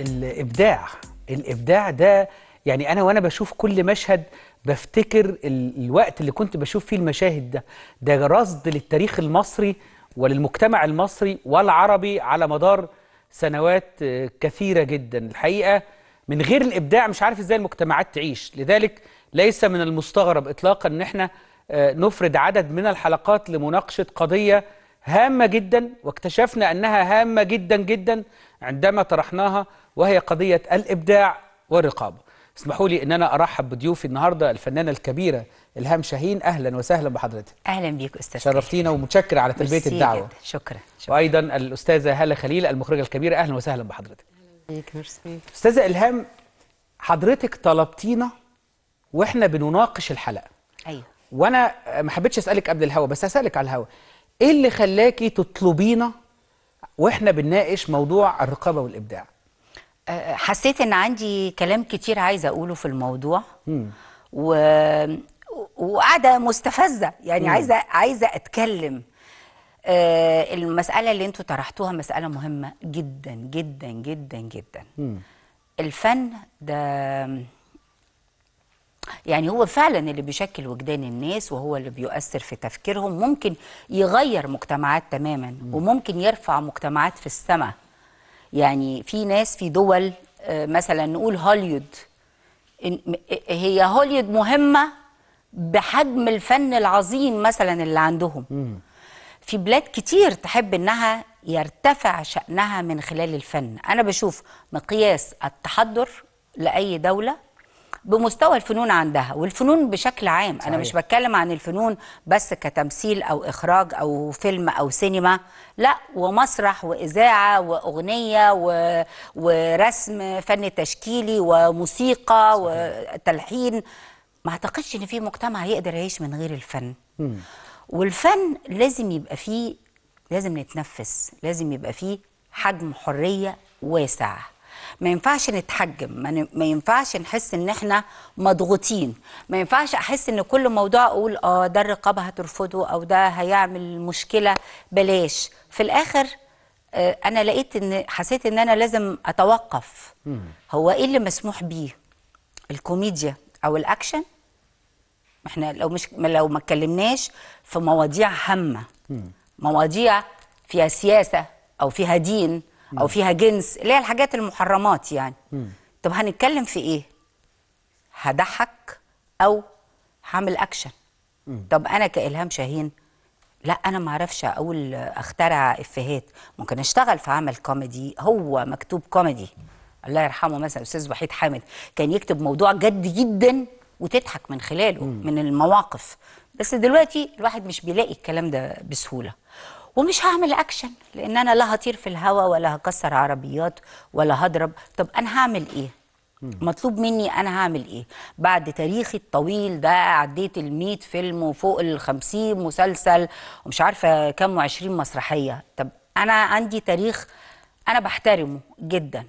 الابداع الابداع ده يعني انا وانا بشوف كل مشهد بفتكر الوقت اللي كنت بشوف فيه المشاهد ده ده رصد للتاريخ المصري وللمجتمع المصري والعربي على مدار سنوات آه، كثيره جدا الحقيقه من غير الابداع مش عارف ازاي المجتمعات تعيش لذلك ليس من المستغرب اطلاقا ان احنا آه، نفرد عدد من الحلقات لمناقشه قضيه هامة جدا واكتشفنا أنها هامة جدا جدا عندما طرحناها وهي قضية الإبداع والرقابة اسمحوا لي ان انا ارحب بضيوفي النهارده الفنانه الكبيره الهام شاهين اهلا وسهلا بحضرتك اهلا بيك استاذ شرفتينا ومتشكر على تلبيه الدعوه جدا. شكرا. شكرا وايضا الاستاذه هاله خليل المخرجه الكبيره اهلا وسهلا بحضرتك اهلا بيك ميرسي استاذه الهام حضرتك طلبتينا واحنا بنناقش الحلقه ايوه وانا ما حبيتش اسالك قبل الهوا بس هسالك على الهوا ايه اللي خلاكي تطلبينا واحنا بنناقش موضوع الرقابه والابداع أه، حسيت ان عندي كلام كتير عايزه اقوله في الموضوع و وقاعده مستفزه يعني مم. عايزه عايزه اتكلم آه المساله اللي انتوا طرحتوها مساله مهمه جدا جدا جدا جدا مم. الفن ده يعني هو فعلا اللي بيشكل وجدان الناس وهو اللي بيؤثر في تفكيرهم ممكن يغير مجتمعات تماما وممكن يرفع مجتمعات في السماء يعني في ناس في دول آه، مثلا نقول هوليود هي هوليود مهمه بحجم الفن العظيم مثلا اللي عندهم في بلاد كتير تحب انها يرتفع شأنها من خلال الفن أنا بشوف مقياس التحضر لأي دولة بمستوى الفنون عندها والفنون بشكل عام صحيح. انا مش بتكلم عن الفنون بس كتمثيل او اخراج او فيلم او سينما لا ومسرح واذاعه واغنيه و... ورسم فن تشكيلي وموسيقى صحيح. وتلحين ما اعتقدش ان في مجتمع يقدر يعيش من غير الفن م. والفن لازم يبقى فيه لازم نتنفس لازم يبقى فيه حجم حريه واسع ما ينفعش نتحجم ما ينفعش نحس ان احنا مضغوطين ما ينفعش احس ان كل موضوع اقول اه ده الرقابه هترفضه او ده هيعمل مشكله بلاش في الاخر آه انا لقيت ان حسيت ان انا لازم اتوقف هو ايه اللي مسموح بيه الكوميديا او الاكشن احنا لو مش لو ما اتكلمناش في مواضيع هامه مواضيع فيها سياسه او فيها دين او نعم. فيها جنس اللي هي الحاجات المحرمات يعني م. طب هنتكلم في ايه هضحك او هعمل اكشن م. طب انا كالهام شاهين لا انا ما اعرفش اقول اخترع افيهات ممكن اشتغل في عمل كوميدي هو مكتوب كوميدي الله يرحمه مثلا استاذ وحيد حامد كان يكتب موضوع جد جدا وتضحك من خلاله م. من المواقف بس دلوقتي الواحد مش بيلاقي الكلام ده بسهوله ومش هعمل اكشن لان انا لا هطير في الهواء ولا هكسر عربيات ولا هضرب طب انا هعمل ايه مطلوب مني انا هعمل ايه بعد تاريخي الطويل ده عديت ال فيلم وفوق ال 50 مسلسل ومش عارفه كام و20 مسرحيه طب انا عندي تاريخ انا بحترمه جدا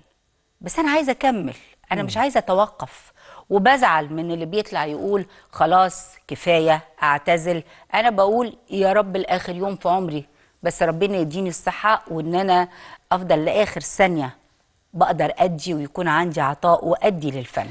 بس انا عايزه اكمل انا مش عايزه اتوقف وبزعل من اللي بيطلع يقول خلاص كفايه اعتزل انا بقول يا رب الاخر يوم في عمري بس ربنا يديني الصحه وان انا افضل لاخر ثانيه بقدر ادي ويكون عندي عطاء وادي للفن